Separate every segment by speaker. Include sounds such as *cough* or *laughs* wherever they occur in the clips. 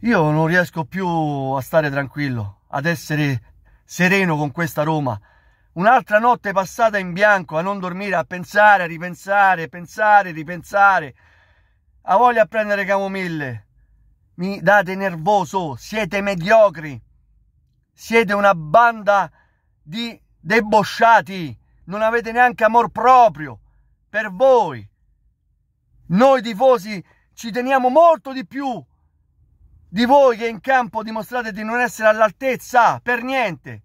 Speaker 1: Io non riesco più a stare tranquillo, ad essere sereno con questa Roma. Un'altra notte passata in bianco, a non dormire, a pensare, a ripensare, pensare, ripensare. A voglia a prendere camomille. Mi date nervoso, siete mediocri. Siete una banda di debosciati. Non avete neanche amor proprio per voi. Noi tifosi ci teniamo molto di più di voi che in campo dimostrate di non essere all'altezza per niente.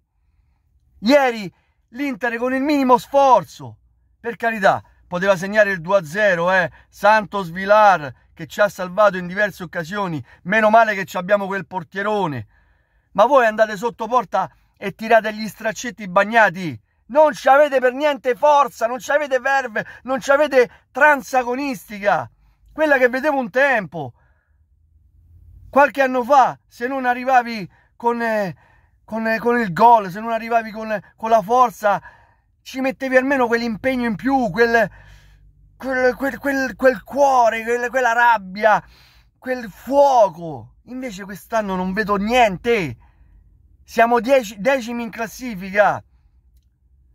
Speaker 1: Ieri l'Inter con il minimo sforzo, per carità, poteva segnare il 2-0, eh? Santos Vilar che ci ha salvato in diverse occasioni, meno male che abbiamo quel portierone. Ma voi andate sotto porta e tirate gli straccetti bagnati. Non ci avete per niente forza, non ci avete verve, non ci avete transagonistica. Quella che vedevo un tempo qualche anno fa, se non arrivavi con, eh, con, eh, con il gol, se non arrivavi con, con, la forza, ci mettevi almeno quell'impegno in più, quel, quel, quel, quel cuore, quella rabbia, quel fuoco. Invece quest'anno non vedo niente. Siamo dieci, decimi in classifica,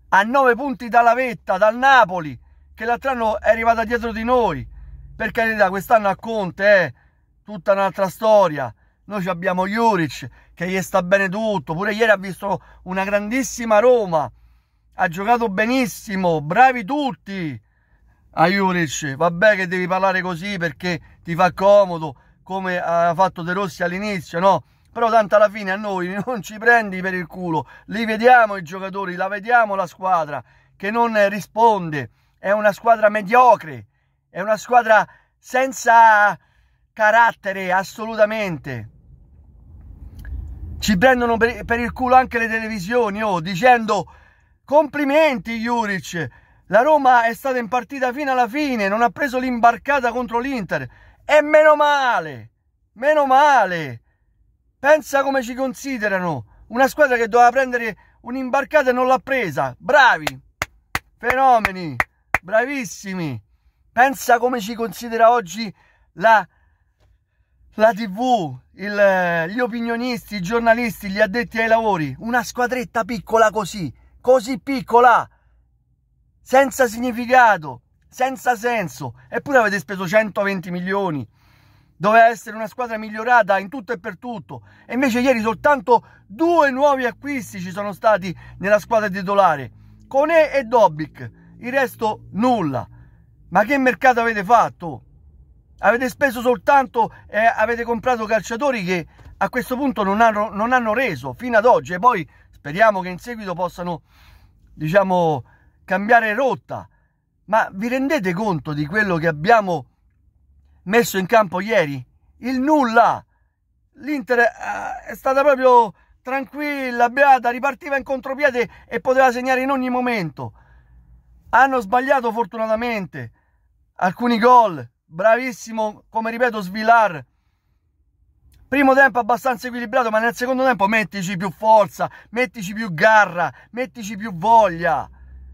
Speaker 1: a 9 punti dalla vetta, dal Napoli, che l'altro anno è arrivata dietro di noi. Per carità, quest'anno a Conte, eh tutta un'altra storia. Noi abbiamo Juric che gli sta bene tutto, pure ieri ha visto una grandissima Roma, ha giocato benissimo, bravi tutti a Juric. Vabbè che devi parlare così perché ti fa comodo, come ha fatto De Rossi all'inizio, no? Però tanto alla fine a noi *laughs* non ci prendi per il culo, li vediamo i giocatori, la vediamo la squadra che non risponde, è una squadra mediocre, è una squadra senza carattere assolutamente. Ci prendono per, il culo anche le televisioni, oh, dicendo complimenti Juric, la Roma è stata in partita fino alla fine, non ha preso l'imbarcata contro l'Inter. E meno male, meno male. Pensa come ci considerano. Una squadra che doveva prendere un'imbarcata e non l'ha presa. Bravi, fenomeni, bravissimi. Pensa come ci considera oggi la la tv, il, eh, gli opinionisti, i giornalisti, gli addetti ai lavori, una squadretta piccola così, così piccola, senza significato, senza senso, eppure avete speso 120 milioni. Doveva essere una squadra migliorata in tutto e per tutto. E invece ieri soltanto due nuovi acquisti ci sono stati nella squadra titolare. Cone e Dobic. Il resto nulla. Ma che mercato avete fatto? Avete speso soltanto, eh, avete comprato calciatori che a questo punto non hanno, non hanno reso fino ad oggi e poi speriamo che in seguito possano, diciamo, cambiare rotta. Ma vi rendete conto di quello che abbiamo messo in campo ieri? Il nulla! L'Inter eh, è stata proprio tranquilla, beata, ripartiva in contropiede e poteva segnare in ogni momento. Hanno sbagliato fortunatamente alcuni gol, bravissimo, come ripeto, Svilar. Primo tempo abbastanza equilibrato, ma nel secondo tempo mettici più forza, mettici più garra, mettici più voglia.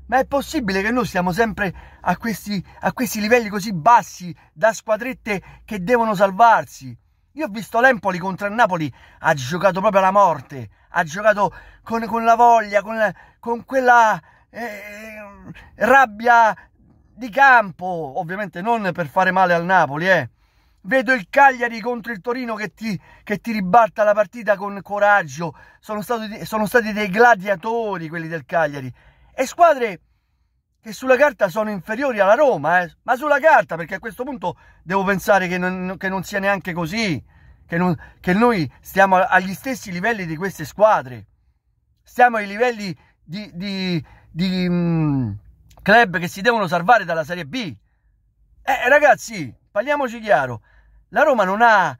Speaker 1: Ma è possibile che noi stiamo sempre a questi, a questi livelli così bassi da squadrette che devono salvarsi? Io ho visto l'Empoli contro il Napoli, ha giocato proprio alla morte, ha giocato con, con la voglia, con, con quella eh, rabbia di campo, ovviamente non per fare male al Napoli, eh. Vedo il Cagliari contro il Torino che ti, che ti ribatta la partita con coraggio. Sono stati, sono stati dei gladiatori quelli del Cagliari. E squadre che sulla carta sono inferiori alla Roma, eh? ma sulla carta, perché a questo punto devo pensare che non, che non sia neanche così, che, non, che, noi stiamo agli stessi livelli di queste squadre, stiamo ai livelli di, di, di, mm, club che si devono salvare dalla Serie B. Eh, ragazzi, parliamoci chiaro, la Roma non ha,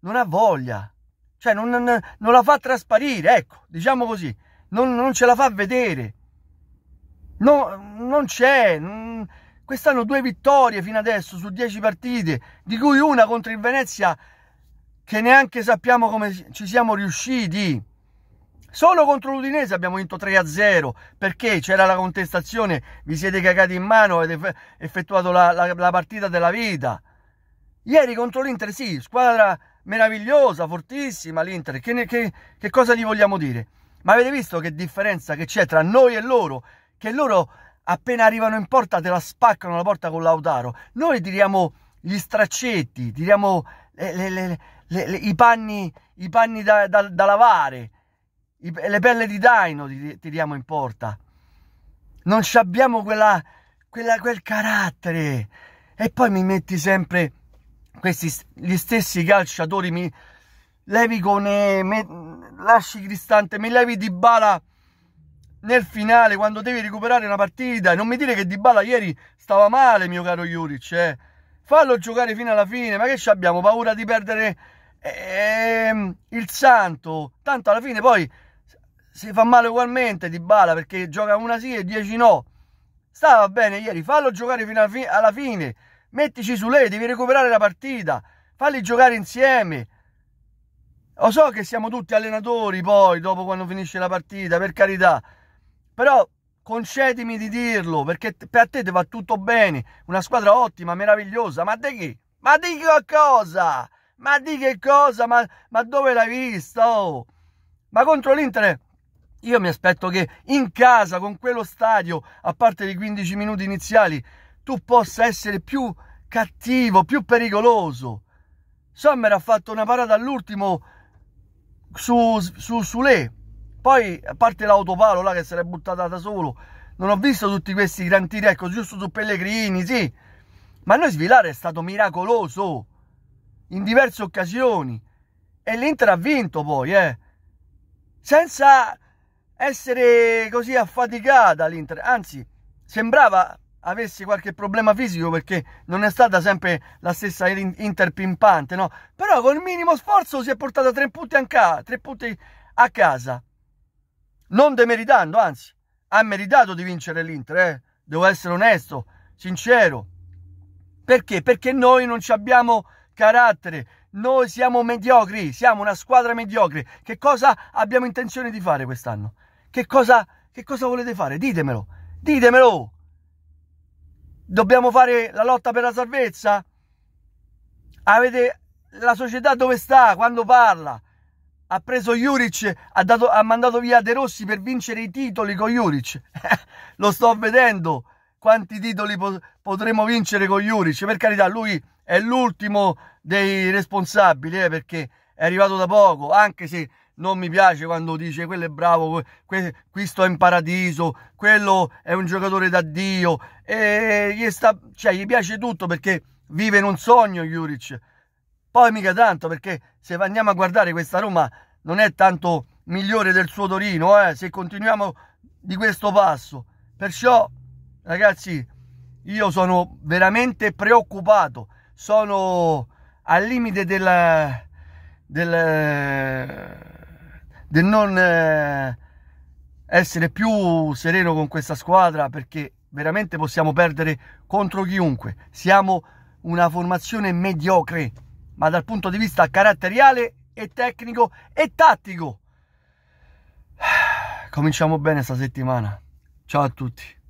Speaker 1: non ha voglia, cioè non, non, non, la fa trasparire, ecco, diciamo così, non, non ce la fa vedere. No, non c'è, quest'anno due vittorie fino adesso su dieci partite, di cui una contro il Venezia che neanche sappiamo come ci siamo riusciti. Solo contro l'Udinese abbiamo vinto 3-0 perché c'era la contestazione, vi siete cagati in mano, avete effettuato la, la, la partita della vita. Ieri contro l'Inter sì, squadra meravigliosa, fortissima l'Inter, che, che, che, cosa gli vogliamo dire? Ma avete visto che differenza che c'è tra noi e loro? Che loro appena arrivano in porta te la spaccano la porta con Lautaro. Noi tiriamo gli straccetti, tiriamo le, le, le, i panni, i panni da, da, da lavare i, le pelle di daino tiriamo in porta. Non abbiamo quella, quella, quel carattere. E poi mi metti sempre questi, gli stessi calciatori, mi levi con... Eh, me, lasci Cristante, mi levi di bala nel finale quando devi recuperare una partita. Non mi dire che Di Bala ieri stava male, mio caro Juric. Eh. Fallo giocare fino alla fine, ma che ci abbiamo paura di perdere eh, il santo? Tanto alla fine poi si fa male ugualmente di bala perché gioca una sì e 10 no. Stava bene ieri, fallo giocare fino alla fine. Mettici su lei, devi recuperare la partita. Falli giocare insieme. Lo so che siamo tutti allenatori poi, dopo quando finisce la partita, per carità. Però concedimi di dirlo, perché per te ti va tutto bene. Una squadra ottima, meravigliosa. Ma di che? Ma di che cosa? Ma di che cosa? Ma, ma dove l'hai visto? Oh? Ma contro l'Inter io mi aspetto che in casa, con quello stadio, a parte i 15 minuti iniziali, tu possa essere più cattivo, più pericoloso. Sommer ha fatto una parata all'ultimo su, su Sule, poi a parte l'autopalo là che se l'è buttata da solo, non ho visto tutti questi gran tiri, ecco, giusto su Pellegrini, sì, ma noi Svilare è stato miracoloso in diverse occasioni e l'Inter ha vinto poi, eh, senza essere così affaticata l'Inter, anzi sembrava avesse qualche problema fisico perché non è stata sempre la stessa Inter pimpante, no? Però col minimo sforzo si è portata tre punti, anca, tre punti a casa, non demeritando, anzi ha meritato di vincere l'Inter, eh? devo essere onesto, sincero. Perché? Perché noi non abbiamo carattere, noi siamo mediocri, siamo una squadra mediocre. Che cosa abbiamo intenzione di fare quest'anno? Che cosa, che cosa volete fare? Ditemelo, ditemelo. Dobbiamo fare la lotta per la salvezza? Avete la società dove sta quando parla? Ha preso Juric, ha, dato, ha mandato via De Rossi per vincere i titoli con Juric. *laughs* Lo sto vedendo quanti titoli potremo vincere con Juric. Per carità, lui è l'ultimo dei responsabili eh, perché è arrivato da poco, anche se non mi piace quando dice quello è bravo, que qui sto in paradiso, quello è un giocatore da Dio, e gli, sta, cioè, gli piace tutto perché vive in un sogno Juric. Poi mica tanto perché se andiamo a guardare questa Roma non è tanto migliore del suo Torino, eh, se continuiamo di questo passo. Perciò ragazzi io sono veramente preoccupato, sono al limite della... della del non eh, essere più sereno con questa squadra perché veramente possiamo perdere contro chiunque. Siamo una formazione mediocre, ma dal punto di vista caratteriale e tecnico e tattico. *sighs* Cominciamo bene sta settimana. Ciao a tutti.